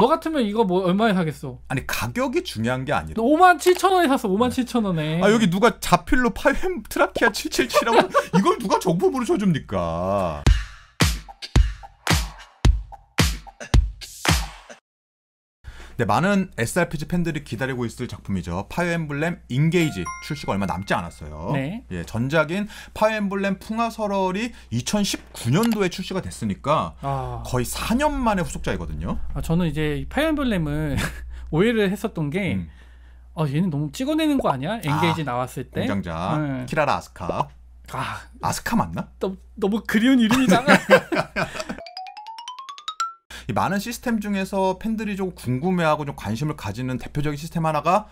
너 같으면 이거 뭐 얼마에 사겠어? 아니 가격이 중요한 게 아니라 5만 7천 원에 샀어. 5만 7천 원에. 아 여기 누가 자필로 파햄 트라키아 777이라고 이걸 누가 정품으로 쳐줍니까? 네, 많은 SRPG 팬들이 기다리고 있을 작품이죠. 파이어 엠블렘 인게이지 출시가 얼마 남지 않았어요. 네. 예, 전작인 파이어 엠블렘 풍화설월이 2019년도에 출시가 됐으니까 아... 거의 4년 만에 후속작이거든요. 아, 저는 이제 파이어 엠블렘을 오해를 했었던 게 음. 아, 얘는 너무 찍어내는 거 아니야? 엔게이지 아, 나왔을 때. 공장자 음. 네. 키라라 아스카. 아, 아스카 맞나? 너, 너무 그리운 이름이잖아. 많은 시스템 중에서 팬들이 좀 궁금해하고 좀 관심을 가지는 대표적인 시스템 하나가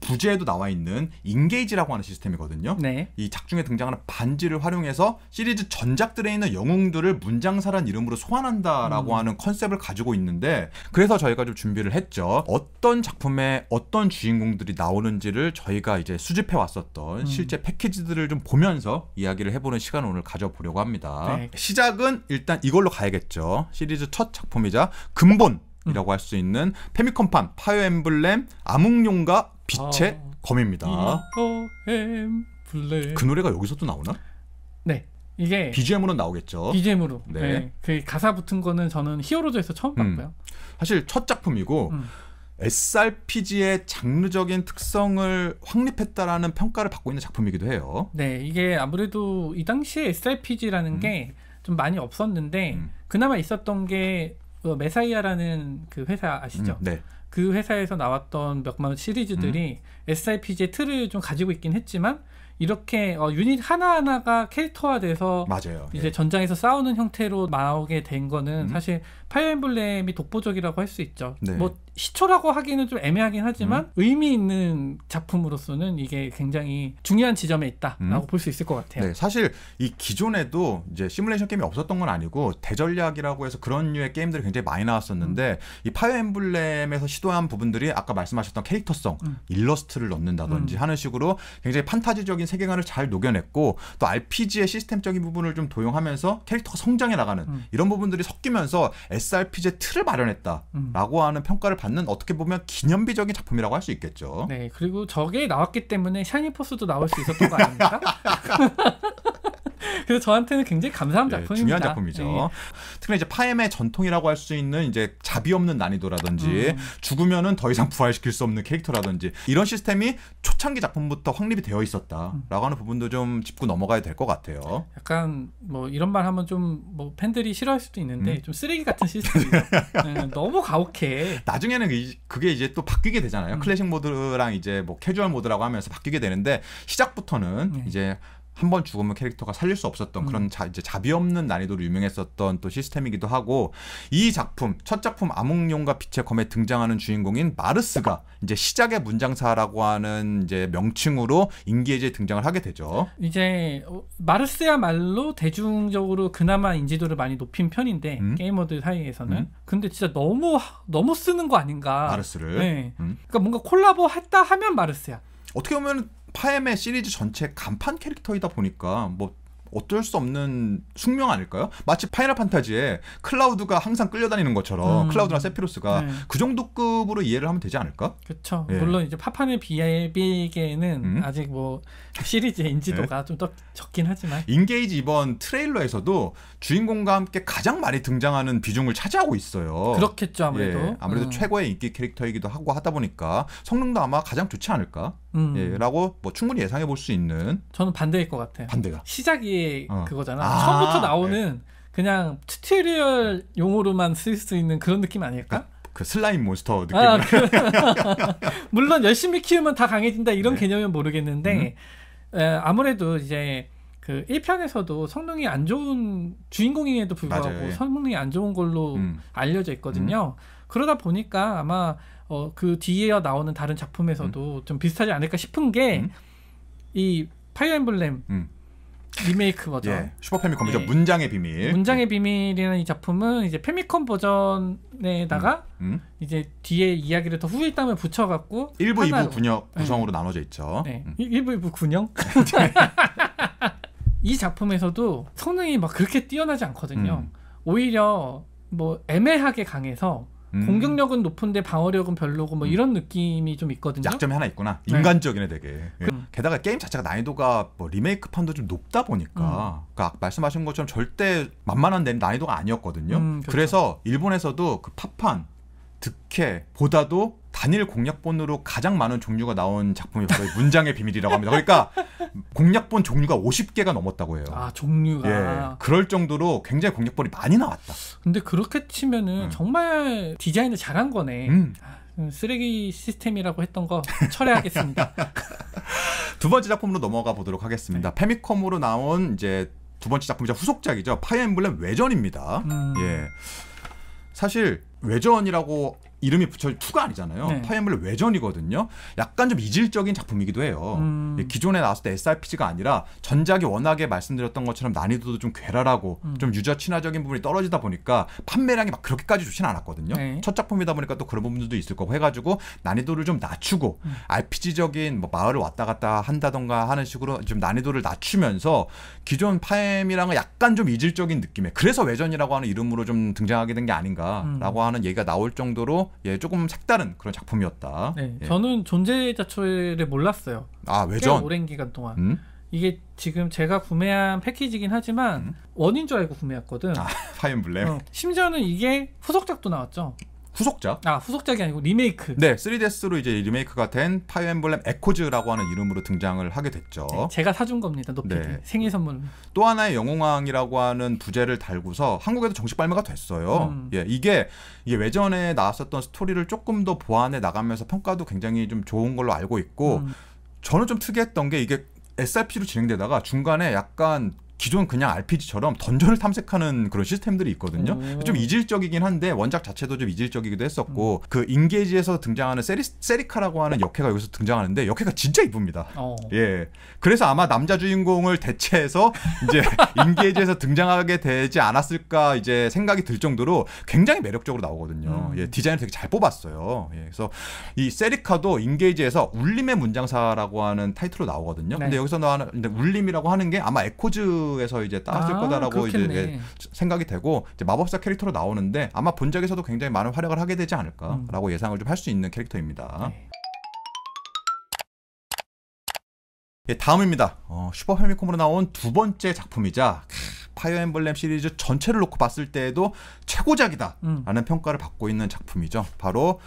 부제에도 나와 있는 인게이지라고 하는 시스템이거든요. 네. 이 작중에 등장하는 반지를 활용해서 시리즈 전작들에 있는 영웅들을 문장사란 이름으로 소환한다라고 음. 하는 컨셉을 가지고 있는데 그래서 저희가 좀 준비를 했죠. 어떤 작품에 어떤 주인공들이 나오는지를 저희가 이제 수집해 왔었던 음. 실제 패키지들을 좀 보면서 이야기를 해보는 시간 오늘 가져보려고 합니다. 네. 시작은 일단 이걸로 가야겠죠. 시리즈 첫 작품이자 근본 이라고 음. 할수 있는 페미컴판 파이어 엠블렘 암흑용과 빛의 아, 검입니다. 그 노래가 여기서도 나오나? 네. 이게 BGM으로 나오겠죠. BGM으로. 네. 네. 그 가사 붙은 거는 저는 히어로즈에서 처음 음. 봤고요. 사실 첫 작품이고 음. SRPG의 장르적인 특성을 확립했다라는 평가를 받고 있는 작품이기도 해요. 네, 이게 아무래도 이 당시에 SRPG라는 음. 게좀 많이 없었는데 음. 그나마 있었던 게 어, 메사이아라는 그 회사 아시죠? 음. 네. 그 회사에서 나왔던 몇만 시리즈들이 음. SIPG의 틀을 좀 가지고 있긴 했지만 이렇게 어, 유닛 하나하나가 캐릭터화돼서 맞아요. 이제 예. 전장에서 싸우는 형태로 나오게 된 거는 음. 사실 파이어 엠블렘이 독보적이라고 할 수 있죠. 네. 뭐 시초라고 하기는 좀 애매하긴 하지만 음. 의미 있는 작품으로서는 이게 굉장히 중요한 지점에 있다라고 음. 볼수 있을 것 같아요. 네, 사실 이 기존에도 이제 시뮬레이션 게임이 없었던 건 아니고 대전략이라고 해서 그런 류의 게임들이 굉장히 많이 나왔었는데 음. 이 파이어 엠블렘에서 시도한 부분들이 아까 말씀하셨던 캐릭터성, 음. 일러스트를 넣는다든지 음. 하는 식으로 굉장히 판타지적인 세계관을 잘 녹여냈고 또 RPG의 시스템적인 부분을 좀 도용하면서 캐릭터가 성장해 나가는 음. 이런 부분들이 섞이면서 SRPG의 틀을 마련했다라고 하는 평가를 받는 어떻게 보면 기념비적인 작품이라고 할 수 있겠죠. 네, 그리고 저게 나왔기 때문에 샤이니 포스도 나올 수 있었던 거 아닙니까? 그래서 저한테는 굉장히 감사한 네, 작품입니다. 중요한 작품이죠. 네. 특히 이제 파엠의 전통이라고 할 수 있는 이제 자비 없는 난이도라든지 음. 죽으면은 더 이상 부활시킬 수 없는 캐릭터라든지 이런 시스템이 초창기 작품부터 확립이 되어 있었다라고 하는 부분도 좀 짚고 넘어가야 될 것 같아요. 약간 뭐 이런 말 하면 좀 뭐 팬들이 싫어할 수도 있는데 음. 좀 쓰레기 같은 시스템 네, 너무 가혹해. 나중에는 그 그게 이제 또 바뀌게 되잖아요. 음. 클래식 모드랑 이제 뭐 캐주얼 모드라고 하면서 바뀌게 되는데 시작부터는 네. 이제 한번 죽으면 캐릭터가 살릴 수 없었던 음. 그런 자, 이제 자비 없는 난이도로 유명했었던 또 시스템이기도 하고 이 작품 첫 작품 암흑용과 빛의 검에 등장하는 주인공인 마르스가 이제 시작의 문장사라고 하는 이제 명칭으로 인기에제 등장을 하게 되죠. 이제 어, 마르스야말로 대중적으로 그나마 인지도를 많이 높인 편인데 음? 게이머들 사이에서는 음? 근데 진짜 너무 너무 쓰는 거 아닌가? 마르스를. 네. 음? 그러니까 뭔가 콜라보 했다 하면 마르스야. 어떻게 보면 파엠의 시리즈 전체 간판 캐릭터이다 보니까 뭐 어쩔 수 없는 숙명 아닐까요? 마치 파이널 판타지에 클라우드가 항상 끌려다니는 것처럼 음. 클라우드나 세피로스가 네. 그 정도 급으로 이해를 하면 되지 않을까? 그렇죠. 예. 물론 이제 파판의 비에비에는 음? 아직 뭐 시리즈의 인지도가 예. 네. 좀더 적긴 하지만 인게이지 이번 트레일러에서도 주인공과 함께 가장 많이 등장하는 비중을 차지하고 있어요. 그렇겠죠 아무래도 예. 아무래도 음. 최고의 인기 캐릭터이기도 하고 하다 보니까 성능도 아마 가장 좋지 않을까? 예, 음. 라고뭐 충분히 예상해 볼 수 있는 저는 반대일 것 같아요. 반대가 시작이 어. 그거잖아. 아, 처음부터 나오는 예. 그냥 튜토리얼 용어로만 쓸 수 있는 그런 느낌 아닐까? 그, 그 슬라임 몬스터 느낌. 아, 그, 물론 열심히 키우면 다 강해진다 이런 네. 개념은 모르겠는데 음. 에, 아무래도 이제 그 1편에서도 성능이 안 좋은 주인공임에도 불구하고 맞아요. 예. 성능이 안 좋은 걸로 음. 알려져 있거든요. 음. 그러다 보니까 아마 어, 그 뒤에 나오는 다른 작품에서도 음. 좀 비슷하지 않을까 싶은 게이 음. 파이어 엠블렘 음. 리메이크 버전. 예, 슈퍼패미컴 버전 예. 문장의 비밀. 문장의 예. 비밀이라는 이 작품은 이제 패미컴 버전에다가 음, 음. 이제 뒤에 이야기를 더 후일담을 붙여갖고 일부 하나로. 2부 군역 네. 구성으로 네. 나눠져 있죠. 네. 음. 1부 2부 군역. 이 작품에서도 성능이 막 그렇게 뛰어나지 않거든요. 음. 오히려 뭐 애매하게 강해서 음. 공격력은 높은데 방어력은 별로고 뭐 음. 이런 느낌이 좀 있거든요. 약점이 하나 있구나. 네. 인간적이네 되게. 그 예. 게다가 게임 자체가 난이도가 뭐 리메이크 판도 좀 높다 보니까 음. 그러니까 말씀하신 것처럼 절대 만만한 난이도가 아니었거든요. 음, 그렇죠. 그래서 일본에서도 그파판 득해보다도 단일 공략본으로 가장 많은 종류가 나온 작품이 바로 문장의 비밀이라고 합니다. 그러니까 공략본 종류가 50개가 넘었다고 해요. 아 종류가. 예, 그럴 정도로 굉장히 공략본이 많이 나왔다. 근데 그렇게 치면은 음. 정말 디자인을 잘한 거네. 음. 음 쓰레기 시스템이라고 했던 거 철회하겠습니다. 두 번째 작품으로 넘어가 보도록 하겠습니다. 네. 페미컴으로 나온 이제 두 번째 작품이자 후속작이죠. 파이엠블렘 외전입니다. 음. 예. 사실 외전이라고 이름이 붙여 투가 아니잖아요. 네. 파이어블 외전이거든요. 약간 좀 이질적인 작품이기도 해요. 음. 예, 기존에 나왔을 때 SRPG가 아니라 전작이 워낙에 말씀드렸던 것처럼 난이도도 좀 괴랄하고 음. 좀 유저 친화적인 부분이 떨어지다 보니까 판매량이 막 그렇게까지 좋진 않았거든요. 네. 첫 작품이다 보니까 또 그런 부분들도 있을 거고 해가지고 난이도를 좀 낮추고 음. RPG적인 뭐 마을을 왔다 갔다 한다던가 하는 식으로 좀 난이도를 낮추면서 기존 파엠이랑은 약간 좀 이질적인 느낌에 그래서 외전이라고 하는 이름으로 좀 등장하게 된 게 아닌가라고 음. 하는 얘기가 나올 정도로 예, 조금 색다른 그런 작품이었다. 네, 예. 저는 존재 자체를 몰랐어요. 아, 외전. 오랜 기간 동안. 음? 이게 지금 제가 구매한 패키지긴 하지만 음? 원인 줄 알고 구매했거든. 아, 파인 블랙. 어, 심지어는 이게 후속작도 나왔죠. 후속작. 아 후속작이 아니고 리메이크. 네, 3DS로 이제 리메이크가 된 파이어 엠블렘 에코즈라고 하는 이름으로 등장을 하게 됐죠. 네, 제가 사준 겁니다, 높이 네. 생일 선물. 또 하나의 영웅왕이라고 하는 부제를 달고서 한국에도 정식 발매가 됐어요. 음. 예, 이게 이게 외전에 나왔었던 스토리를 조금 더 보완해 나가면서 평가도 굉장히 좀 좋은 걸로 알고 있고. 음. 저는 좀 특이했던 게 이게 SRP로 진행되다가 중간에 약간 기존 그냥 RPG처럼 던전을 탐색하는 그런 시스템들이 있거든요. 오. 음. 좀 이질적이긴 한데 원작 자체도 좀 이질적이기도 했었고 음. 그 인게이지에서 등장하는 세리, 세리카라고 하는 역해가 여기서 등장하는데 역해가 진짜 이쁩니다. 어. 예. 그래서 아마 남자 주인공을 대체해서 이제 인게이지에서 등장하게 되지 않았을까 이제 생각이 들 정도로 굉장히 매력적으로 나오거든요. 음. 예. 디자인을 되게 잘 뽑았어요. 예. 그래서 이 세리카도 인게이지에서 울림의 문장사라고 하는 타이틀로 나오거든요. 네. 근데 여기서 나오는 울림이라고 하는 게 아마 에코즈 텍에서 이제 따왔을 아, 거다라고 그렇겠네. 이제 생각이 되고 이제 마법사 캐릭터로 나오는데 아마 본작에서도 굉장히 많은 활약을 하게 되지 않을까라고 음. 예상을 좀 할 수 있는 캐릭터입니다. 네. 예, 다음입니다. 어, 슈퍼 패미콤으로 나온 두 번째 작품이자 파이어 엠블렘 시리즈 전체를 놓고 봤을 때에도 최고작이다라는 음. 평가를 받고 있는 작품이죠. 바로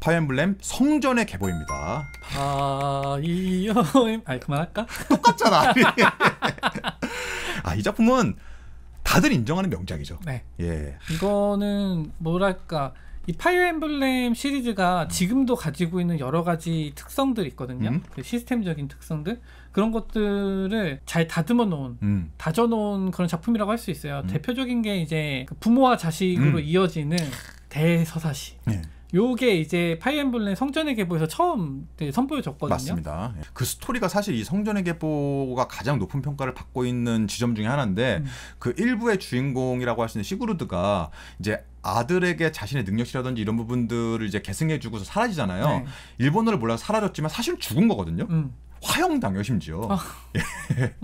파이어 엠블렘 성전의 계보입니다. 아, 이, 아, 그만할까? 똑같잖아. 아, 이 작품은 다들 인정하는 명작이죠. 네. 예. 이거는 뭐랄까 이 파이어 엠블렘 시리즈가 음. 지금도 가지고 있는 여러 가지 특성들 있거든요. 음? 그 시스템적인 특성들 그런 것들을 잘 다듬어 놓은, 음. 다져 놓은 그런 작품이라고 할 수 있어요. 음. 대표적인 게 이제 그 부모와 자식으로 음. 이어지는 대서사시. 네. 요게 이제 파이엠블렌 성전의 계보에서 처음 선보여졌거든요. 맞습니다. 예. 그 스토리가 사실 이 성전의 계보가 가장 높은 평가를 받고 있는 지점 중에 하나인데 음. 그 일부의 주인공이라고 할 수 있는 시그루드가 이제 아들에게 자신의 능력이라든지 이런 부분들을 이제 계승해주고서 사라지잖아요. 네. 일본어를 몰라서 사라졌지만 사실 죽은 거거든요. 음. 화형당요 심지어. 아, 예.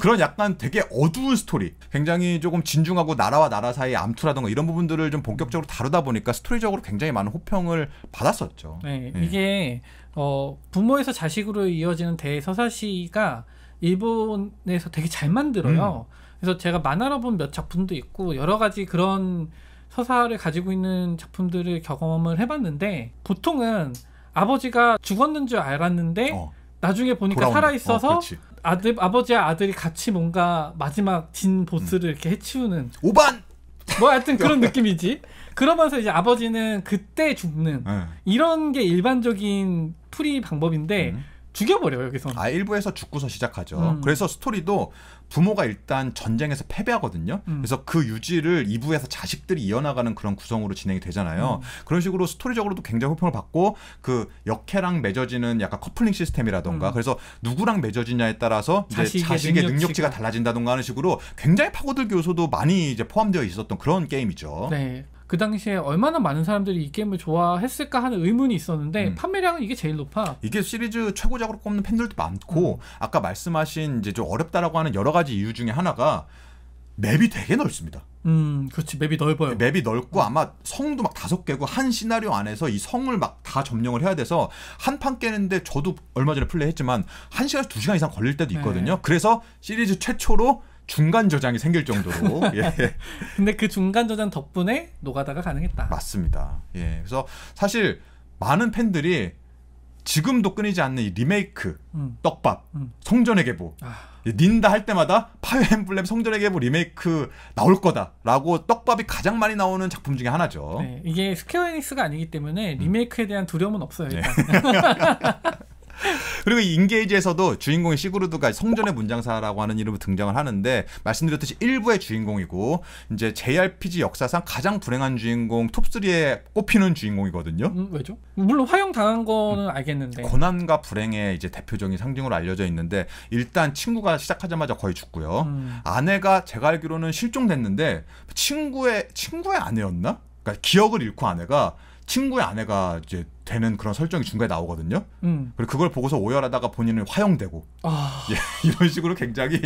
그런 약간 되게 어두운 스토리. 굉장히 조금 진중하고 나라와 나라 사이의 암투라던가 이런 부분들을 좀 본격적으로 다루다 보니까 스토리적으로 굉장히 많은 호평을 받았었죠. 네, 예. 이게 어, 부모에서 자식으로 이어지는 대서사시가 일본에서 되게 잘 만들어요. 음. 그래서 제가 만화로 본 몇 작품도 있고 여러 가지 그런 서사를 가지고 있는 작품들을 경험을 해봤는데 보통은 아버지가 죽었는 줄 알았는데 어. 나중에 보니까 돌아온다. 살아 있어서 어, 아들 아버지와 아들이 같이 뭔가 마지막 진 보스를 음. 이렇게 해치우는 오반 뭐 하여튼 그런 느낌이지. 그러면서 이제 아버지는 그때 죽는 네. 이런 게 일반적인 풀이 방법인데 음. 죽여버려 여기서. 아 일부에서 죽고서 시작하죠. 음. 그래서 스토리도 부모가 일단 전쟁에서 패배하거든요. 음. 그래서 그 유지를 이부에서 자식들이 이어나가는 그런 구성으로 진행이 되잖아요. 음. 그런 식으로 스토리적으로도 굉장히 호평을 받고 그 역해랑 맺어지는 약간 커플링 시스템이라던가 음. 그래서 누구랑 맺어지냐에 따라서 자식의, 자식의 능력치가, 능력치가 달라진다던가 하는 식으로 굉장히 파고들교 요소도 많이 이제 포함되어 있었던 그런 게임이죠. 네. 그 당시에 얼마나 많은 사람들이 이 게임을 좋아했을까 하는 의문이 있었는데 음. 판매량은 이게 제일 높아. 이게 시리즈 최고작으로 꼽는 팬들도 많고 음. 아까 말씀하신 이제 좀 어렵다라고 하는 여러 가지 이유 중에 하나가 맵이 되게 넓습니다. 음, 그렇지. 맵이 넓어요. 네, 맵이 넓고 아마 성도 막 다섯 개고 한 시나리오 안에서 이 성을 막 다 점령을 해야 돼서 한 판 깨는데 저도 얼마 전에 플레이했지만 한 시간 두 시간 이상 걸릴 때도 네. 있거든요. 네. 그래서 시리즈 최초로 중간 저장이 생길 정도로. 예. 근데 그 중간 저장 덕분에 노가다가 가능했다. 맞습니다. 예. 그래서 사실 많은 팬들이 지금도 끊이지 않는 이 리메이크 음. 떡밥 음. 성전의 계보 아. 예, 닌다 할 때마다 파이어 엠블렘 성전의 계보 리메이크 나올 거다라고 떡밥이 가장 많이 나오는 작품 중에 하나죠. 네, 이게 스퀘어 에닉스가 아니기 때문에 음. 리메이크에 대한 두려움은 없어요. 네. 일단. 네. 그리고 인게이지에서도 주인공이 시그루드가 성전의 문장사라고 하는 이름으로 등장을 하는데 말씀드렸듯이 1부의 주인공이고 이제 JRPG 역사상 가장 불행한 주인공 톱3에 꼽히는 주인공이거든요. 음, 왜죠? 물론 화형 당한 거는 음, 알겠는데. 고난과 불행의 이제 대표적인 상징으로 알려져 있는데 일단 친구가 시작하자마자 거의 죽고요. 음. 아내가 제가 알기로는 실종됐는데 친구의 친구의 아내였나? 그러니까 기억을 잃고 아내가 친구의 아내가 이제 되는 그런 설정이 중간에 나오거든요. 음. 그리고 그걸 보고서 오열하다가 본인은 화형되고 아... 예, 이런 식으로 굉장히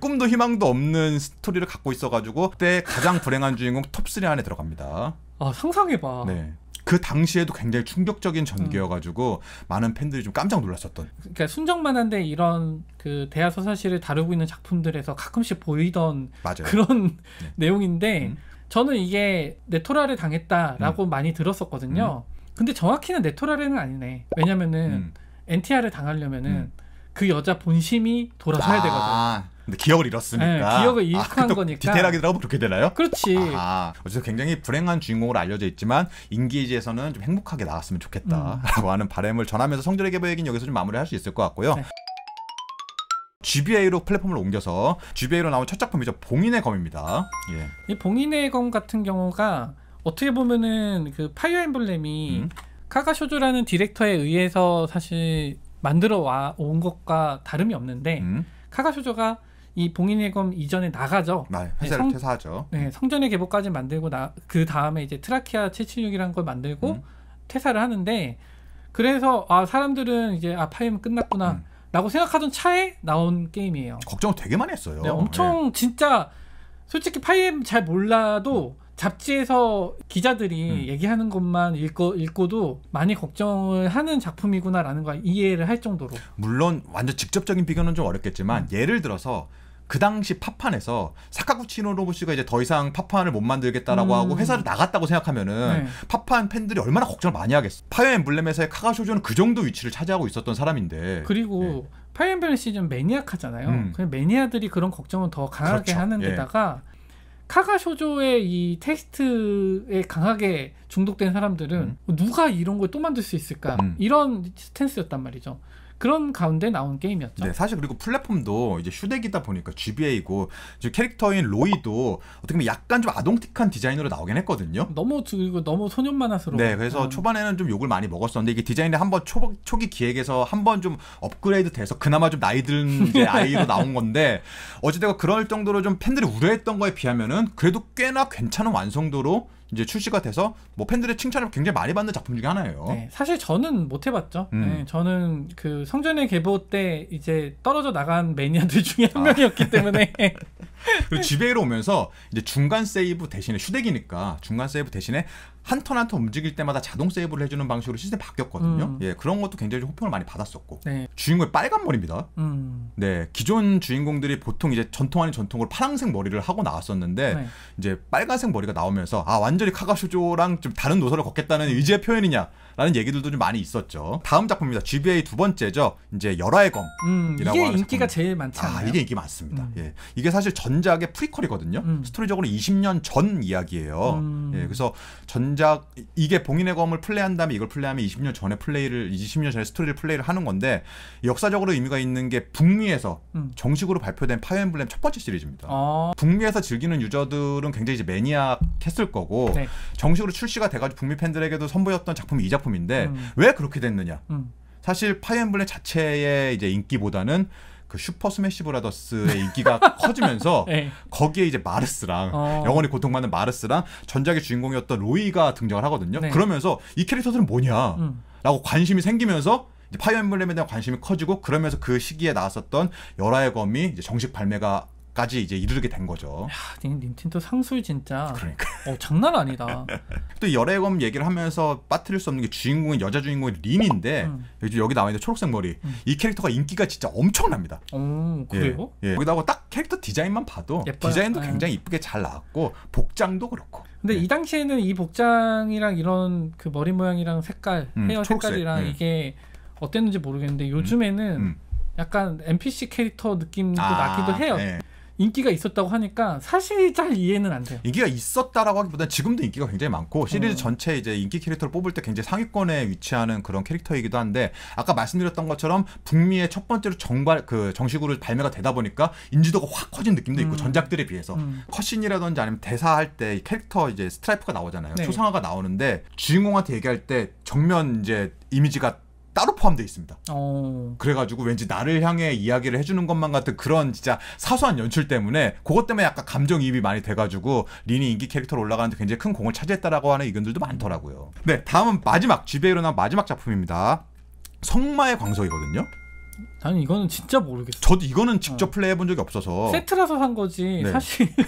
꿈도 희망도 없는 스토리를 갖고 있어가지고 그때 가장 불행한 주인공 톱3 안에 들어갑니다. 아 상상해봐. 네. 그 당시에도 굉장히 충격적인 전개여가지고 음. 많은 팬들이 좀 깜짝 놀랐었던. 그러니까 순정만 한데 이런 그 대하 서사시를 다루고 있는 작품들에서 가끔씩 보이던 맞아요. 그런 네. 내용인데 음. 저는 이게 네토라를 당했다라고 음. 많이 들었었거든요. 음. 근데 정확히는 네토라레는 아니네. 왜냐면은 음. NTR을 당하려면은 음. 그 여자 본심이 돌아서야 아, 되거든. 근데 기억을 잃었으니까. 네, 기억을 잃한 아, 거니까. 디테일하게 들어가면 그렇게 되나요? 그렇지. 아, 어쨌든 굉장히 불행한 주인공으로 알려져 있지만 인기지에서는 좀 행복하게 나왔으면 좋겠다라고 음. 하는 바램을 전하면서 성전의 개발 얘기는 여기서 좀 마무리할 수 있을 것 같고요. 네. GBA로 플랫폼을 옮겨서 GBA로 나온 첫 작품이죠. 봉인의 검입니다. 예. 이 봉인의 검 같은 경우가 어떻게 보면은 그 파이어 엠블렘이 음? 카가쇼조라는 디렉터에 의해서 사실 만들어 와온 것과 다름이 없는데 음? 카가쇼조가 이 봉인의 검 이전에 나가죠. 네, 회사를 네, 성, 퇴사하죠. 네, 성전의 계보까지 만들고 그 다음에 이제 트라키아 776이라는 걸 만들고 음. 퇴사를 하는데 그래서 아 사람들은 이제 아 파이엠 끝났구나 음. 라고 생각하던 차에 나온 게임이에요. 걱정을 되게 많이 했어요. 네, 엄청 예. 진짜 솔직히 파이엠 잘 몰라도 음. 잡지에서 기자들이 음. 얘기하는 것만 읽고 읽고도 많이 걱정을 하는 작품이구나라는 걸 이해를 할 정도로 물론 완전 직접적인 비교는 좀 어렵겠지만 음. 예를 들어서 그 당시 파판에서 사카구치노 로부시가 이제 더 이상 파판을 못 만들겠다라고 음. 하고 회사를 나갔다고 생각하면은 네. 파판 팬들이 얼마나 걱정을 많이 하겠어. 파이어 엠블렘에서의 카가쇼조는 그 정도 위치를 차지하고 있었던 사람인데. 그리고 네. 파이어 엠블렘 시즌 매니악하잖아요. 음. 그냥 매니아들이 그런 걱정을 더 강하게 그렇죠. 하는 예. 데다가 예. 카가쇼조의 이 테스트에 강하게 중독된 사람들은 음. 누가 이런 걸 또 만들 수 있을까 음. 이런 스탠스였단 말이죠. 그런 가운데 나온 게임이었죠. 네, 사실 그리고 플랫폼도 이제 휴대기다 보니까 GBA고 캐릭터인 로이도 어떻게 보면 약간 좀 아동틱한 디자인으로 나오긴 했거든요. 너무 그리고 너무 소년 만화스러워. 네, 그래서 음. 초반에는 좀 욕을 많이 먹었었는데 이게 디자인이 한번 초, 초기 기획에서 한번 좀 업그레이드 돼서 그나마 좀 나이 든 이제 아이로 나온 건데 어찌되고 그럴 정도로 좀 팬들이 우려했던 거에 비하면은 그래도 꽤나 괜찮은 완성도로 이제 출시가 돼서 뭐 팬들의 칭찬을 굉장히 많이 받는 작품 중에 하나예요. 네, 사실 저는 못 해봤죠. 음. 네, 저는 그 성전의 계보 때 이제 떨어져 나간 매니아들 중에 한 아. 명이었기 때문에 그리고 지배로 오면서 이제 중간 세이브 대신에 휴대기니까 중간 세이브 대신에 한 턴 한 턴 움직일 때마다 자동 세이브를 해주는 방식으로 시스템 바뀌었거든요. 음. 예, 그런 것도 굉장히 호평을 많이 받았었고 네. 주인공이 빨간 머리입니다. 음. 네, 기존 주인공들이 보통 이제 전통 아닌 전통으로 파란색 머리를 하고 나왔었는데 네. 이제 빨간색 머리가 나오면서 아 완전히 카가쇼조랑 좀 다른 노선을 걷겠다는 의지의 표현이냐 라는 얘기들도 좀 많이 있었죠. 다음 작품입니다. GBA 두 번째죠. 이제 열화의 검. 음, 이게 인기가 작품 제일 많지 않아요? 아, 이게 인기 많습니다. 음. 예. 이게 사실 전작의 프리퀄이거든요. 음. 스토리적으로 20년 전 이야기예요. 음. 예. 그래서 전작 이게 봉인의 검을 플레이한 다음에 이걸 플레이하면 20년 전에 플레이를 20년 전에 스토리를 플레이를 하는 건데 역사적으로 의미가 있는 게 북미에서 음. 정식으로 발표된 파이어 엠블렘 첫 번째 시리즈입니다. 아. 북미에서 즐기는 유저들은 굉장히 이제 매니악했을 거고 네. 정식으로 출시가 돼가지고 북미 팬들에게도 선보였던 작품이 이 작품 작품인데 음. 왜 그렇게 됐느냐? 음. 사실 파이엠블렛 자체의 이제 인기보다는 그 슈퍼 스매시 브라더스의 인기가 커지면서 예. 거기에 이제 마르스랑 어. 영원히 고통받는 마르스랑 전작의 주인공이었던 로이가 등장을 하거든요. 네. 그러면서 이 캐릭터들은 뭐냐라고 음. 관심이 생기면서 파이어 엠블렘에 대한 관심이 커지고 그러면서 그 시기에 나왔었던 열화의 검이 정식 발매가 까지 이제 이르게 된 거죠. 야, 닌텐도 상술 진짜. 그러니까. 어, 장난 아니다. 또 열애검 얘기를 하면서 빠뜨릴 수 없는 게 주인공은 여자 주인공인 린인데 음. 여기, 여기 나와 있는 초록색 머리 음. 이 캐릭터가 인기가 진짜 엄청납니다. 오, 어, 그래요? 예, 예. 여기다가 딱 캐릭터 디자인만 봐도 예뻐요. 디자인도 네. 굉장히 이쁘게 잘 나왔고 복장도 그렇고. 근데 예. 이 당시에는 이 복장이랑 이런 그 머리 모양이랑 색깔, 음, 헤어 초록색. 색깔이랑 예. 이게 어땠는지 모르겠는데 요즘에는 음, 음. 약간 NPC 캐릭터 느낌도 아, 나기도 해요. 네. 인기가 있었다고 하니까 사실 잘 이해는 안 돼요. 인기가 있었다라고 하기보다 지금도 인기가 굉장히 많고 시리즈 음. 전체 이제 인기 캐릭터를 뽑을 때 굉장히 상위권에 위치하는 그런 캐릭터이기도 한데 아까 말씀드렸던 것처럼 북미의 첫 번째로 정발 그 정식으로 발매가 되다 보니까 인지도가 확 커진 느낌도 있고 음. 전작들에 비해서 음. 컷신이라든지 아니면 대사할 때 캐릭터 이제 스트라이프가 나오잖아요. 네. 초상화가 나오는데 주인공한테 얘기할 때 정면 이제 이미지가 따로 포함되어 있습니다. 오. 어. 그래가지고 왠지 나를 향해 이야기를 해주는 것만 같은 그런 진짜 사소한 연출 때문에 그것 때문에 약간 감정이입이 많이 돼가지고 린이 인기 캐릭터로 올라가는데 굉장히 큰 공을 차지했다라고 하는 의견들도 많더라고요. 네, 다음은 마지막, 집에 일어난 마지막 작품입니다. 성마의 광석이거든요. 나는 이거는 진짜 모르겠어. 저도 이거는 직접 어. 플레이해본 적이 없어서 세트라서 산 거지 네. 사실.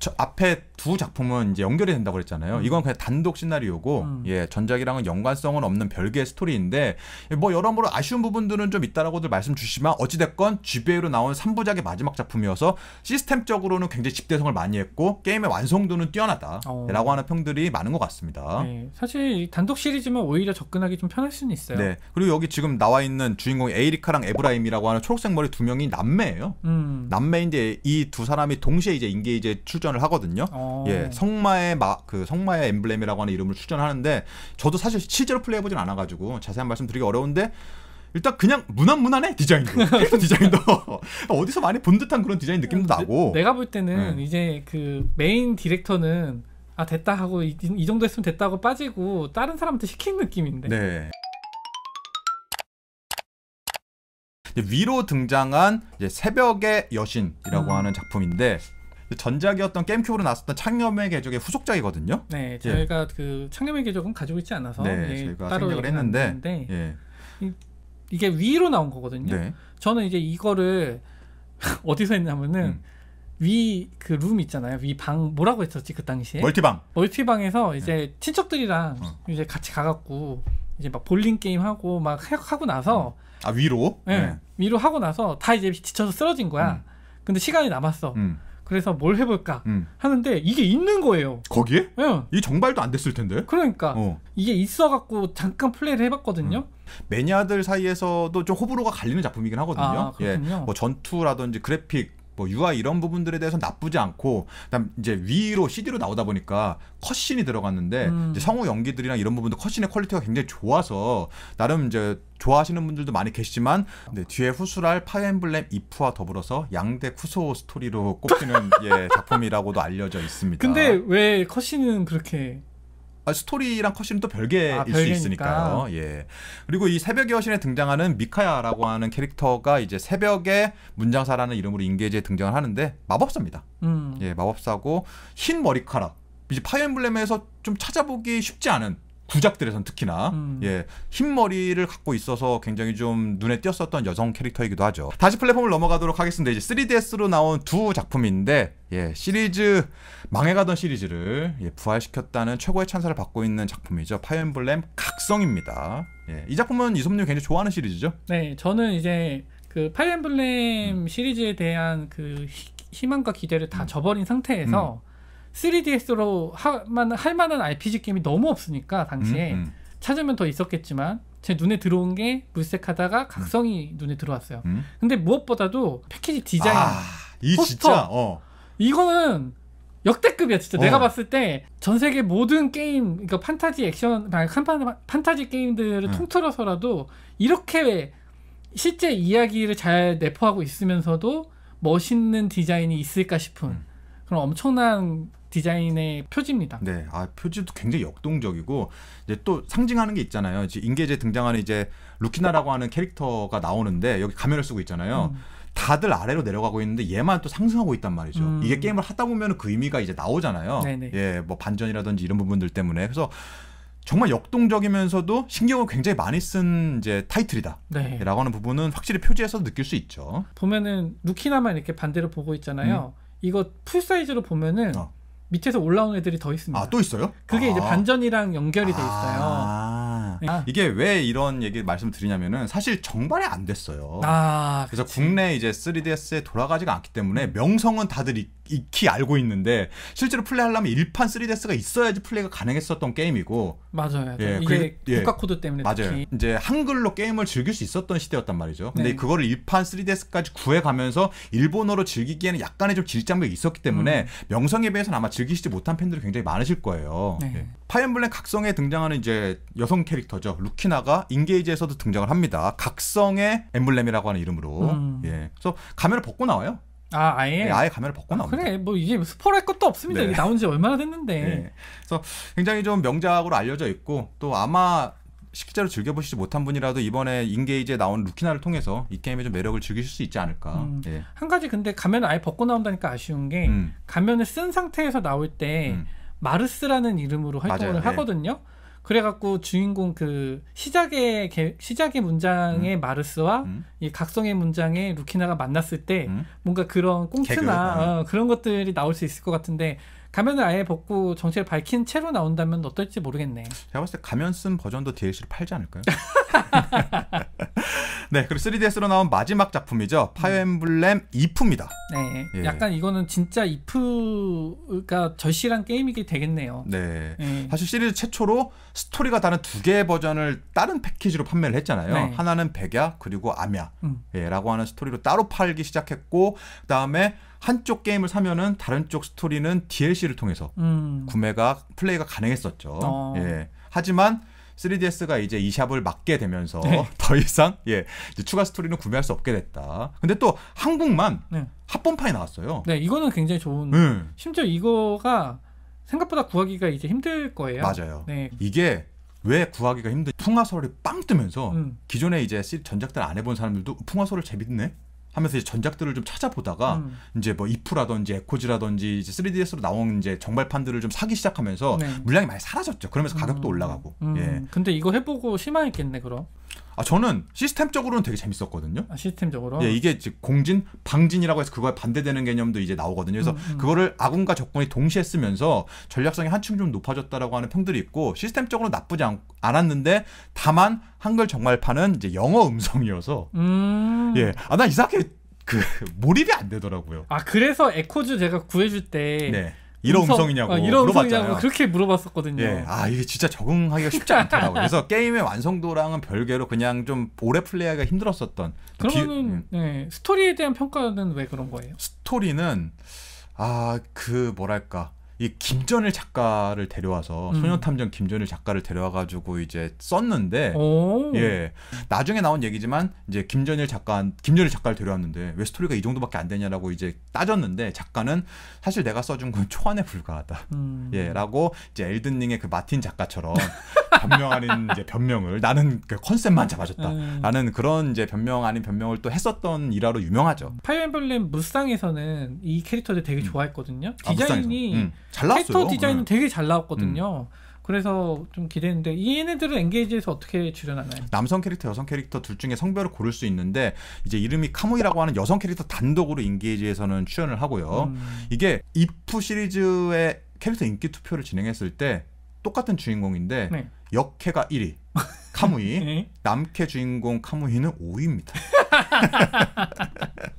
저 앞에 두 작품은 이제 연결이 된다고 그랬잖아요. 음. 이건 그냥 단독 시나리오고, 음. 예, 전작이랑은 연관성은 없는 별개의 스토리인데, 뭐 여러모로 아쉬운 부분들은 좀 있다라고들 말씀 주시지만, 어찌됐건 GBA로 나온 3부작의 마지막 작품이어서 시스템적으로는 굉장히 집대성을 많이 했고, 게임의 완성도는 뛰어나다라고 어. 하는 평들이 많은 것 같습니다. 네, 사실 단독 시리즈면 오히려 접근하기 좀 편할 수는 있어요. 네. 그리고 여기 지금 나와 있는 주인공 에이릭 루비카랑 에브라임이라고 하는 초록색 머리 두 명이 남매예요. 음. 남매인데 이 두 사람이 동시에 이제 인계 이제 출전을 하거든요. 어. 예, 성마의 마, 그 성마의 엠블렘이라고 하는 이름을 출전하는데 저도 사실 실제로 플레이해보진 않아가지고 자세한 말씀드리기 어려운데 일단 그냥 무난무난해 디자인도 캐 디자인도 어디서 많이 본 듯한 그런 디자인 느낌도 네, 나고 내, 가볼 때는 네. 이제 그 메인 디렉터는 아 됐다 하고 이, 이 정도 했으면 됐다고 빠지고 다른 사람한테 시킨 느낌인데 네. 위로 등장한 새벽의 여신이라고 음. 하는 작품인데 전작이었던 게임큐브로 나왔었던 창념의 계적의 후속작이거든요. 네, 예. 저희가 예. 그 창념의 계적은 가지고 있지 않아서 네, 예, 저희가 따로 생각을 했는데 예. 이, 게 위로 나온 거거든요. 네. 저는 이제 이거를 어디서 했냐면은 음. 위그 룸 있잖아요. 위 방 뭐라고 했었지 그 당시에? 멀티방. 멀티방에서 네. 이제 네. 친척들이랑 어. 이제 같이 가갖고 이제 막 볼링 게임 하고 막 하고 나서 음. 아 위로? 네. 네. 위로 하고 나서 다 이제 지쳐서 쓰러진 거야. 음. 근데 시간이 남았어. 음. 그래서 뭘 해볼까 음. 하는데 이게 있는 거예요. 거기에? 예. 네. 이 정발도 안 됐을 텐데. 그러니까 어. 이게 있어갖고 잠깐 플레이를 해봤거든요. 음. 매니아들 사이에서도 좀 호불호가 갈리는 작품이긴 하거든요. 아, 예, 뭐 전투라든지 그래픽 뭐 UI 이런 부분들에 대해서 나쁘지 않고 그다음 이제 위로 CD로 나오다 보니까 컷신이 들어갔는데 음. 성우 연기들이랑 이런 부분도 컷신의 퀄리티가 굉장히 좋아서 나름 이제 좋아하시는 분들도 많이 계시지만 네, 뒤에 후술할 파이엠블렘 이프와 더불어서 양대 쿠소 스토리로 꼽히는 예, 작품이라고도 알려져 있습니다. 근데 왜 컷신은 그렇게 아, 스토리랑 컷신은 또 별개일 아, 수 있으니까요. 예. 그리고 이 새벽의 여신에 등장하는 미카야라고 하는 캐릭터가 이제 새벽의 문장사라는 이름으로 인계지에 등장을 하는데 마법사입니다. 음. 예, 마법사고 흰 머리카락. 이제 파이어 엠블렘에서 좀 찾아보기 쉽지 않은 구작들에선 특히나 음. 예 흰머리를 갖고 있어서 굉장히 좀 눈에 띄었었던 여성 캐릭터이기도 하죠. 다시 플랫폼을 넘어가도록 하겠습니다. 이제 3DS로 나온 두 작품인데 예 시리즈 망해가던 시리즈를 예, 부활시켰다는 최고의 찬사를 받고 있는 작품이죠. 파이엠블렘 각성입니다. 예, 이 작품은 이섭님 굉장히 좋아하는 시리즈죠? 네, 저는 이제 그 파이엠블렘 음. 시리즈에 대한 그 희망과 기대를 다 음. 저버린 상태에서 음. 3DS로 하만 할 만한 RPG 게임이 너무 없으니까 당시에 음, 음. 찾으면 더 있었겠지만 제 눈에 들어온 게 물색하다가 음. 각성이 음. 눈에 들어왔어요. 음. 근데 무엇보다도 패키지 디자인, 아, 포스터 진짜, 어. 이거는 역대급이야 진짜 어. 내가 봤을 때 전 세계 모든 게임 그러니까 판타지 액션 판, 타지 게임들을 음. 통틀어서라도 이렇게 실제 이야기를 잘 내포하고 있으면서도 멋있는 디자인이 있을까 싶은 그런 엄청난 디자인의 표지입니다. 네, 아 표지도 굉장히 역동적이고 이제 또 상징하는 게 있잖아요. 이제 인계제 등장하는 이제 루키나라고 하는 캐릭터가 나오는데 여기 가면을 쓰고 있잖아요. 음. 다들 아래로 내려가고 있는데 얘만 또 상승하고 있단 말이죠. 음. 이게 게임을 하다 보면 그 의미가 이제 나오잖아요. 네네. 네. 예, 뭐 반전이라든지 이런 부분들 때문에 그래서 정말 역동적이면서도 신경을 굉장히 많이 쓴 이제 타이틀이다라고 네. 하는 부분은 확실히 표지에서 느낄 수 있죠. 보면은 루키나만 이렇게 반대로 보고 있잖아요. 음. 이거 풀 사이즈로 보면은 어. 밑에서 올라온 애들이 더 있습니다. 아, 또 있어요? 그게 아. 이제 반전이랑 연결이 돼 있어요. 아. 네. 아. 이게 왜 이런 얘기 말씀 드리냐면은 사실 정발이 안 됐어요. 아, 그래서 국내 이제 3DS에 돌아가지가 않기 때문에 명성은 다들 있 익히 알고 있는데 실제로 플레이하려면 1판 3DS가 있어야지 플레이가 가능했었던 게임이고 맞아요. 예, 이게 그, 예. 국가 코드 때문에 맞아요. 특히. 이제 한글로 게임을 즐길 수 있었던 시대였단 말이죠. 근데 네. 그거를 1판 3DS까지 구해가면서 일본어로 즐기기에는 약간의 좀 질장벽이 있었기 때문에 음. 명성에 비해서는 아마 즐기시지 못한 팬들이 굉장히 많으실 거예요. 네. 예. 파이엠블랙 각성에 등장하는 이제 여성 캐릭터죠. 루키나가 인게이지에서도 등장을 합니다. 각성의 엠블렘이라고 하는 이름으로. 음. 예. 그래서 가면을 벗고 나와요. 아 아예 네, 아예 가면을 벗고 아, 나옵니다. 그래 뭐 이게 스포할 것도 없습니다. 네. 이게 나온 지 얼마나 됐는데. 네. 그래서 굉장히 좀 명작으로 알려져 있고 또 아마 실제로 즐겨보시지 못한 분이라도 이번에 인게이지에 나온 루키나를 통해서 이 게임의 좀 매력을 즐기실 수 있지 않을까. 음, 예. 한 가지 근데 가면 아예 벗고 나온다니까 아쉬운 게 음. 가면을 쓴 상태에서 나올 때 음. 마르스라는 이름으로 활동을 맞아요. 예. 하거든요. 예. 그래갖고 주인공 그 시작의 개, 시작의 문장의 음. 마르스와 음. 이 각성의 문장의 루키나가 만났을 때 음. 뭔가 그런 꽁트나 어. 어, 그런 것들이 나올 수 있을 것 같은데 가면을 아예 벗고 정체를 밝힌 채로 나온다면 어떨지 모르겠네. 제가 봤을 때 가면 쓴 버전도 DLC로 팔지 않을까요? 네, 그리고 3DS로 나온 마지막 작품이죠. 파이어 엠블렘 2프입니다. 네. 예. 약간 이거는 진짜 2프가 그러니까 절실한 게임이게 되겠네요. 네. 예. 사실 시리즈 최초로 스토리가 다른 두 개의 버전을 다른 패키지로 판매를 했잖아요. 네. 하나는 백야 그리고 암야 음. 예, 라고 하는 스토리로 따로 팔기 시작했고 그다음에 한쪽 게임을 사면은 다른 쪽 스토리는 DLC를 통해서 음. 구매가 플레이가 가능했었죠. 어. 예. 하지만 3DS가 이제 이 샵을 막게 되면서 네. 더 이상 예 추가 스토리는 구매할 수 없게 됐다. 근데 또 한국만 네. 합본판이 나왔어요. 네, 이거는 굉장히 좋은. 네. 심지어 이거가 생각보다 구하기가 이제 힘들 거예요. 맞아요. 네. 이게 왜 구하기가 힘든 풍화설이 빵 뜨면서 음. 기존에 이제 전작들 안 해본 사람들도 풍화설을 재밌네 하면서 이제 전작들을 좀 찾아보다가 음. 이제 뭐 이프라든지 에코즈라든지 이제 3DS로 나온 이제 정발판들을 좀 사기 시작하면서 네. 물량이 많이 사라졌죠. 그러면서 가격도 음. 올라가고. 음. 예. 근데 이거 해보고 실망했겠네 그럼. 아 저는 시스템적으로는 되게 재밌었거든요. 아, 시스템적으로. 예, 이게 공진, 방진이라고 해서 그거에 반대되는 개념도 이제 나오거든요. 그래서 음, 음. 그거를 아군과 적군이 동시에 쓰면서 전략성이 한층 좀 높아졌다라고 하는 평들이 있고 시스템적으로 나쁘지 않, 않았는데 다만 한글 정말판은 이제 영어 음성이어서 음. 예, 아 나 이상하게 그 몰입이 안 되더라고요. 아 그래서 에코즈 제가 구해줄 때. 네. 이런 음성, 음성이냐고 아, 이런 물어봤잖아요. 음성이냐고 그렇게 물어봤었거든요. 예. 아 이게 진짜 적응하기가 쉽지 않더라고요. 그래서 게임의 완성도랑은 별개로 그냥 좀 오래 플레이하기가 힘들었었던. 그 그러면 비... 음. 네. 스토리에 대한 평가는 왜 그런 거예요? 스토리는 아 그 뭐랄까 이 김전일 작가를 데려와서 음. 소녀탐정 김전일 작가를 데려와가지고 이제 썼는데 오. 예 나중에 나온 얘기지만 이제 김전일 작가 김전일 작가를 데려왔는데 왜 스토리가 이 정도밖에 안 되냐라고 이제 따졌는데 작가는 사실 내가 써준 건 초안에 불과하다 음. 예라고 이제 엘든링의 그 마틴 작가처럼 변명 아닌 이제 변명을 나는 그 컨셉만 잡아줬다라는 음. 그런 이제 변명 아닌 변명을 또 했었던 일화로 유명하죠. 파이어 엠블렘 무쌍에서는 이 캐릭터들 되게 음. 좋아했거든요. 아, 디자인이 음. 잘 나왔어요. 캐릭터 디자인은 네. 되게 잘 나왔거든요. 음. 그래서 좀 기대했는데 얘네들은 엔게이지에서 어떻게 출연하나요? 남성 캐릭터, 여성 캐릭터 둘 중에 성별을 고를 수 있는데 이제 이름이 카무이라고 하는 여성 캐릭터 단독으로 엔게이지에서는 출연을 하고요. 음. 이게 이프 시리즈의 캐릭터 인기 투표를 진행했을 때 똑같은 주인공인데 네. 역캐가 1위, 카무이, 네. 남캐 주인공 카무이는 5위입니다.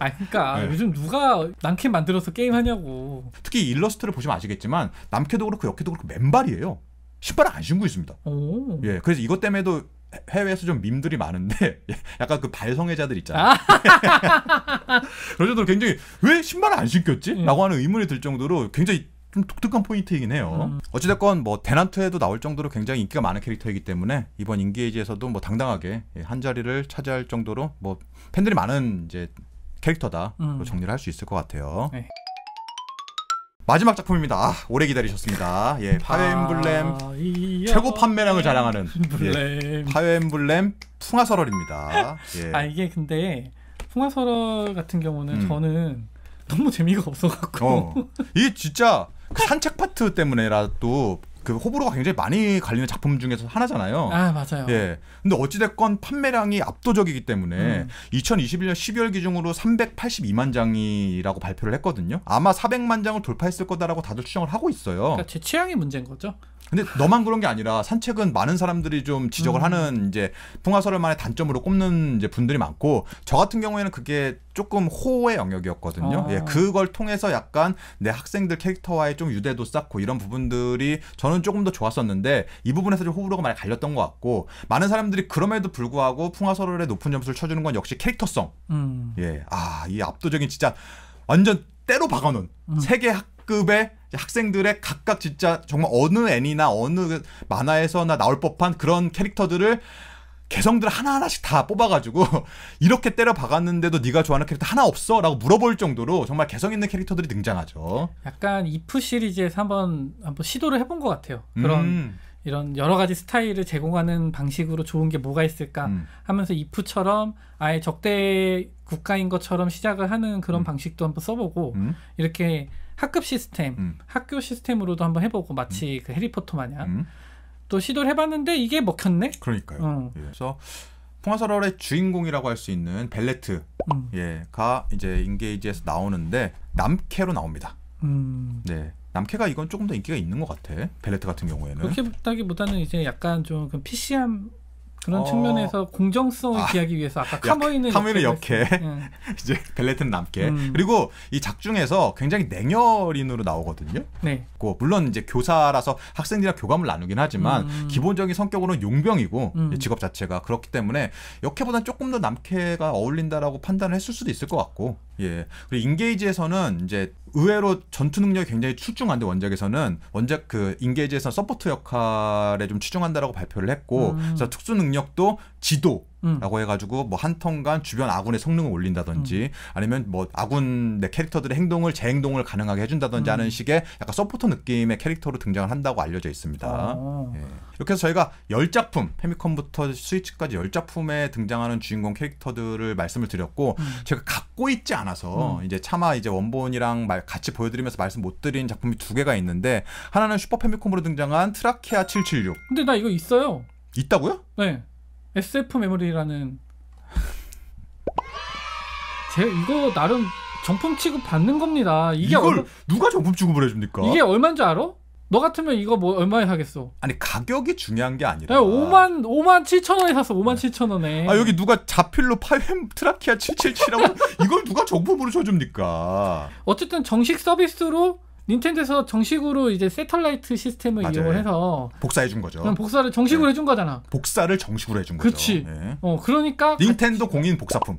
아, 그러니까 네. 요즘 누가 남캐 만들어서 게임하냐고. 특히 일러스트를 보시면 아시겠지만 남캐도 그렇고 역캐도 그렇고 맨발이에요. 신발을 안 신고 있습니다. 오. 예, 그래서 이것 때문에도 해외에서 좀 밈들이 많은데 약간 그 발성애자들 있잖아요. 아. 그런 정 굉장히 왜 신발을 안 신겼지? 음. 라고 하는 의문이 들 정도로 굉장히 좀 독특한 포인트이긴 해요. 음. 어찌됐건 뭐 대난투에도 나올 정도로 굉장히 인기가 많은 캐릭터이기 때문에 이번 인기에이지에서도 뭐 당당하게 한 자리를 차지할 정도로 뭐 팬들이 많은 이제 캐릭터다 음. 정리를 할 수 있을 것 같아요. 네. 마지막 작품입니다. 아, 오래 기다리셨습니다. 예, 파웨 아, 엠블렘 최고 판매량을 자랑하는 예, 파웨 엠블렘 풍화설월입니다. 예. 아 이게 근데 풍화설월 같은 경우는 음. 저는 너무 재미가 없어갖고 어. 이게 진짜 그 산책 파트 때문에라도 그 호불호가 굉장히 많이 갈리는 작품 중에서 하나잖아요. 아 맞아요. 예. 근데 어찌됐건 판매량이 압도적이기 때문에 음. 2021년 12월 기준으로 382만 장이라고 발표를 했거든요. 아마 400만 장을 돌파했을 거다라고 다들 추정을 하고 있어요. 그러니까 제 취향이 문제인 거죠. 근데 너만 그런 게 아니라 산책은 많은 사람들이 좀 지적을 음. 하는 이제 풍화설만의 단점으로 꼽는 이제 분들이 많고 저 같은 경우에는 그게 조금 호의 영역이었거든요. 아. 예, 그걸 통해서 약간 내 학생들 캐릭터와의 좀 유대도 쌓고 이런 부분들이 저는 조금 더 좋았었는데 이 부분에서 좀 호불호가 많이 갈렸던 것 같고 많은 사람들이 그럼에도 불구하고 풍화설에 높은 점수를 쳐주는 건 역시 캐릭터성. 음. 예, 아이 압도적인 진짜 완전 때로 박아놓은 음. 세계 학 각급의 학생들의 각각 진짜 정말 어느 애니나 어느 만화에서나 나올 법한 그런 캐릭터들을 개성들 하나하나씩 다 뽑아가지고 이렇게 때려 박았는데도 네가 좋아하는 캐릭터 하나 없어? 라고 물어볼 정도로 정말 개성 있는 캐릭터들이 등장하죠. 약간 이프 시리즈에서 한번 한번 시도를 해본 것 같아요. 그런 음. 이런 여러 가지 스타일을 제공하는 방식으로 좋은 게 뭐가 있을까 음. 하면서 이프처럼 아예 적대 국가인 것처럼 시작을 하는 그런 음. 방식도 한번 써보고 음. 이렇게 학급 시스템, 음. 학교 시스템으로도 한번 해보고 마치 음. 그 해리포터 마냥 음. 또 시도를 해봤는데 이게 먹혔네. 그러니까요. 어. 예. 그래서 풍화설월의 주인공이라고 할 수 있는 벨레트 예가 이제 인게이지에서 나오는데 남캐로 나옵니다. 네. 남캐가 이건 조금 더 인기가 있는 것 같아. 벨레트 같은 경우에는. 그렇게보다는 이제 약간 좀 PC함 그 그런 어... 측면에서 공정성을 아... 기하기 위해서 아까 카모이는 카모이는 역해 응. 이제 벨레트는 남게 음. 그리고 이 작중에서 굉장히 냉혈인으로 나오거든요. 네. 고 물론 이제 교사라서 학생들이랑 교감을 나누긴 하지만 음. 기본적인 성격으로는 용병이고 음. 직업 자체가 그렇기 때문에 역해보다 조금 더 남캐가 어울린다라고 판단을 했을 수도 있을 것 같고. 예. 그리고 인게이지에서는 이제 의외로 전투 능력이 굉장히 출중한데 원작에서는 원작 그 인게이지에서 서포트 역할에 좀 치중한다라고 발표를 했고, 음. 그래서 특수 능력도 지도 음. 라고 해가지고 뭐 한 턴간 주변 아군의 성능을 올린다든지 음. 아니면 뭐 아군 내 캐릭터들의 행동을 재행동을 가능하게 해준다든지 음. 하는 식의 약간 서포터 느낌의 캐릭터로 등장을 한다고 알려져 있습니다. 어. 예. 이렇게 해서 저희가 열작품 페미컴부터 스위치까지 열작품에 등장하는 주인공 캐릭터들을 말씀을 드렸고 음. 제가 갖고 있지 않아서 음. 이제 차마 이제 원본이랑 말, 같이 보여드리면서 말씀 못 드린 작품이 두 개가 있는데 하나는 슈퍼 페미컴으로 등장한 트라케아 776. 근데 나 이거 있어요. 있다고요? 네. SF 메모리라는 제 이거 나름 정품 취급 받는 겁니다. 이게 이걸 얼마... 누가 정품 취급을 해줍니까? 이게 얼마인 줄 알아? 너 같으면 이거 뭐 얼마에 사겠어? 아니 가격이 중요한 게 아니라 야, 5만 5만 7천 원에 샀어 5만 7천 원에 아 여기 누가 자필로 파햄 트라키아 7 7 7라고 이걸 누가 정품으로 줘줍니까? 어쨌든 정식 서비스로 닌텐도에서 정식으로 이제 세털라이트 시스템을 맞아요. 이용을 해서 복사해 준 거죠. 복사를 정식으로 네. 해준 거잖아. 복사를 정식으로 해준 거죠. 그렇지. 네. 어 그러니까 닌텐도 공인 복사품.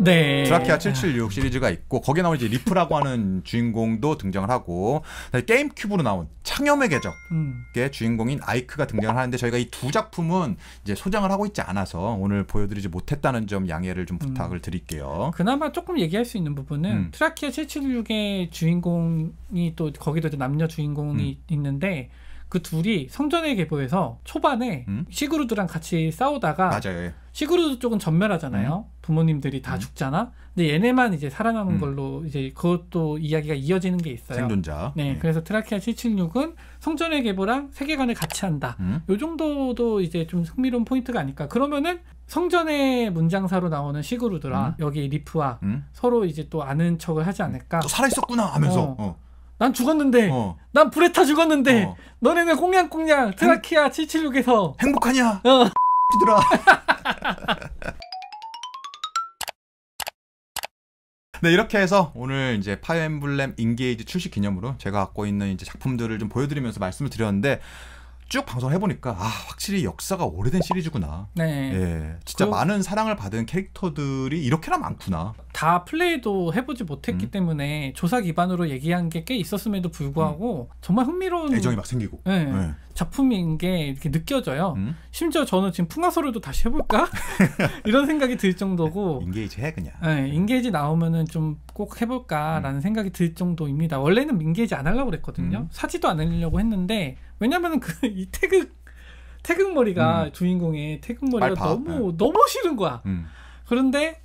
네. 드라키아 776 시리즈가 있고 거기에 나오는 이제 리프라고 하는 주인공도 등장을 하고 게임 큐브로 나온 창염의 계적의 음. 주인공인 아이크가 등장을 하는데 저희가 이 두 작품은 이제 소장을 하고 있지 않아서 오늘 보여드리지 못했다는 점 양해를 좀 음. 부탁을 드릴게요. 그나마 조금 얘기할 수 있는 부분은 음. 트라키아 776의 주인공이 또 거기도 남녀 주인공이 음. 있는데 그 둘이 성전의 계보에서 초반에 음? 시그루드랑 같이 싸우다가 맞아요. 예. 시그루드 쪽은 전멸하잖아요. 음. 부모님들이 다 음. 죽잖아. 근데 얘네만 이제 살아남은 음. 걸로 이제 그것도 이야기가 이어지는 게 있어요. 생존자. 네, 네. 그래서 트라키아 776은 성전의 계보랑 세계관을 같이 한다. 음. 요 정도도 이제 좀 흥미로운 포인트가 아닐까. 그러면은 성전의 문장사로 나오는 시그루드랑 음. 여기 리프와 음. 서로 이제 또 아는 척을 하지 않을까. 살아 있었구나 하면서. 어. 어. 난 죽었는데, 어. 난 브레타 죽었는데, 어. 너네는 꽁냥꽁냥 트라키아 행... 776에서 행복하냐? 어. 들아 네 이렇게 해서 오늘 이제 파이어 엠블렘 인게이지 출시 기념으로 제가 갖고 있는 이제 작품들을 좀 보여드리면서 말씀을 드렸는데 쭉 방송을 해보니까 아 확실히 역사가 오래된 시리즈구나. 네. 예, 진짜 그... 많은 사랑을 받은 캐릭터들이 이렇게나 많구나. 다 플레이도 해보지 못했기 음. 때문에 조사 기반으로 얘기한 게 꽤 있었음에도 불구하고 음. 정말 흥미로운 애정이 막 생기고. 네. 네. 작품인 게 이렇게 느껴져요. 음? 심지어 저는 지금 풍화설에도 다시 해볼까 이런 생각이 들 정도고 인게이지 해 그냥. 네, 인게이지 나오면은 좀 꼭 해볼까라는 음. 생각이 들 정도입니다. 원래는 인게이지 안 하려고 그랬거든요. 음. 사지도 않으려고 했는데 왜냐면은 그이 태극 태극머리가 음. 주인공의 태극머리가 너무 네. 너무 싫은 거야. 음. 그런데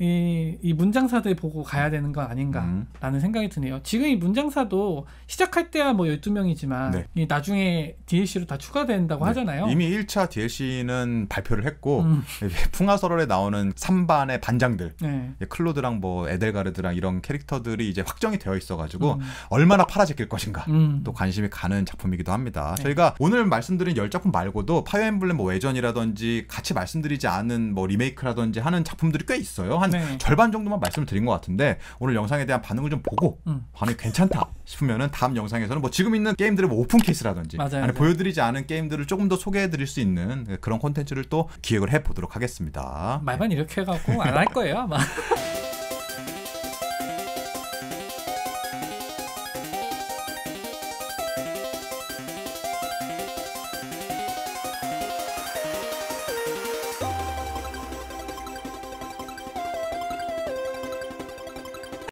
이, 이 문장사들 보고 가야 되는 거 아닌가라는 음. 생각이 드네요. 지금 이 문장사도 시작할 때야 뭐 12명이지만 네. 이 나중에 DLC로 다 추가된다고 네. 하잖아요. 이미 1차 DLC는 발표를 했고 음. 풍화설월에 나오는 3반의 반장들 네. 클로드랑 뭐 에델가르드랑 이런 캐릭터들이 이제 확정이 되어 있어가지고 음. 얼마나 팔아지길 것인가 음. 또 관심이 가는 작품이기도 합니다. 네. 저희가 오늘 말씀드린 10작품 말고도 파이어 엠블렘 뭐 외전이라든지 같이 말씀드리지 않은 뭐 리메이크라든지 하는 작품들이 꽤 있어요. 한 네. 절반 정도만 말씀을 드린 것 같은데 오늘 영상에 대한 반응을 좀 보고 음. 반응이 괜찮다 싶으면은 다음 영상에서는 뭐 지금 있는 게임들의 뭐 오픈 케이스라든지 맞아 아니, 보여드리지 않은 게임들을 조금 더 소개해 드릴 수 있는 그런 콘텐츠를 또 기획을 해 보도록 하겠습니다. 말만 이렇게 해갖고 안 할 거예요 아마.